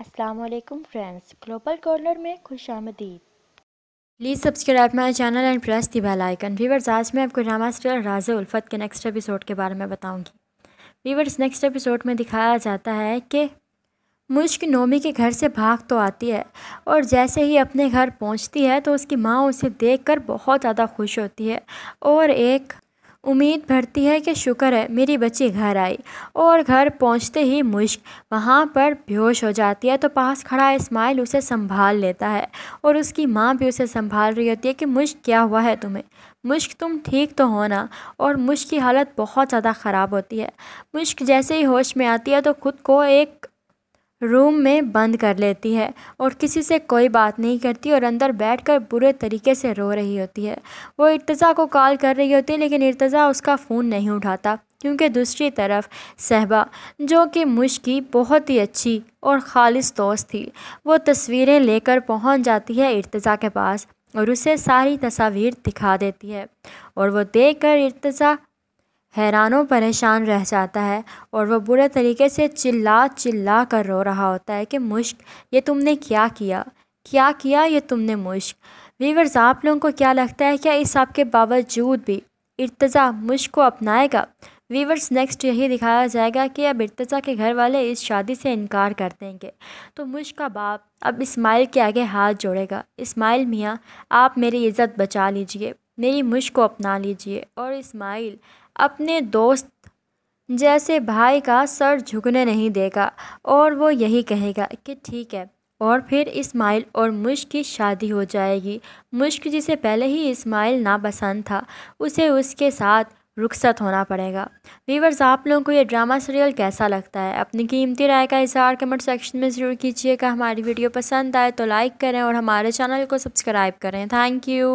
Aslam friends global corner में खुश आमदीद please subscribe my channel and press the bell icon viewers आज मैं आपको ड्रामा स्टार राज उल्फत के नेक्स्ट एपिसोड के बारे में बताऊंगी वीवर्स नेक्स्ट एपिसोड में दिखाया जाता है कि मुश्क नोमी के घर से भाग तो आती है और जैसे ही अपने घर पहुंचती है तो उसकी माँ उसे देखकर बहुत ज़्यादा खुश होती है और एक उम्मीद भरती है कि शुक्र है मेरी बच्ची घर आई और घर पहुंचते ही मुश्क वहाँ पर बेहोश हो जाती है तो पास खड़ा इस्माइल उसे संभाल लेता है और उसकी माँ भी उसे संभाल रही होती है कि मुश्क क्या हुआ है तुम्हें मुश्क तुम ठीक तो हो ना और मुश्क की हालत बहुत ज़्यादा ख़राब होती है मुश्क जैसे ही होश में आती है तो खुद को एक रूम में बंद कर लेती है और किसी से कोई बात नहीं करती और अंदर बैठकर बुरे तरीके से रो रही होती है वो इर्तज़ा को कॉल कर रही होती है लेकिन इर्तज़ा उसका फ़ोन नहीं उठाता क्योंकि दूसरी तरफ सहबा जो कि मुश की बहुत ही अच्छी और ख़ालिस दोस्त थी वो तस्वीरें लेकर पहुंच जाती है इर्तज़ा के पास और उसे सारी तस्वीर दिखा देती है और वो देख कर हैरान परेशान रह जाता है और वह बुरे तरीके से चिल्ला चिल्ला कर रो रहा होता है कि मुश्क ये तुमने क्या किया क्या किया ये तुमने मुश्क वीवर्स आप लोगों को क्या लगता है क्या इस आपके बावजूद भी इर्तज़ा मुश्क को अपनाएगा वीवर्स नेक्स्ट यही दिखाया जाएगा कि अब इर्तज़ा के घर वाले इस शादी से इनकार कर देंगे तो मुश्क का बाप अब इस्माइल के आगे हाथ जोड़ेगा इस्माइल मियाँ आप मेरी इज़्ज़त बचा लीजिए मेरी मुश्क को अपना लीजिए और इस्माइल अपने दोस्त जैसे भाई का सर झुकने नहीं देगा और वो यही कहेगा कि ठीक है और फिर इस्माइल और मुश्क की शादी हो जाएगी मुश्क जिसे पहले ही इस्माइल नापसंद था उसे उसके साथ रुखसत होना पड़ेगा वीवर्स आप लोगों को ये ड्रामा सीरियल कैसा लगता है अपनी कीमती राय का इजहार कमेंट सेक्शन में ज़रूर कीजिएगा हमारी वीडियो पसंद आए तो लाइक करें और हमारे चैनल को सब्सक्राइब करें थैंक यू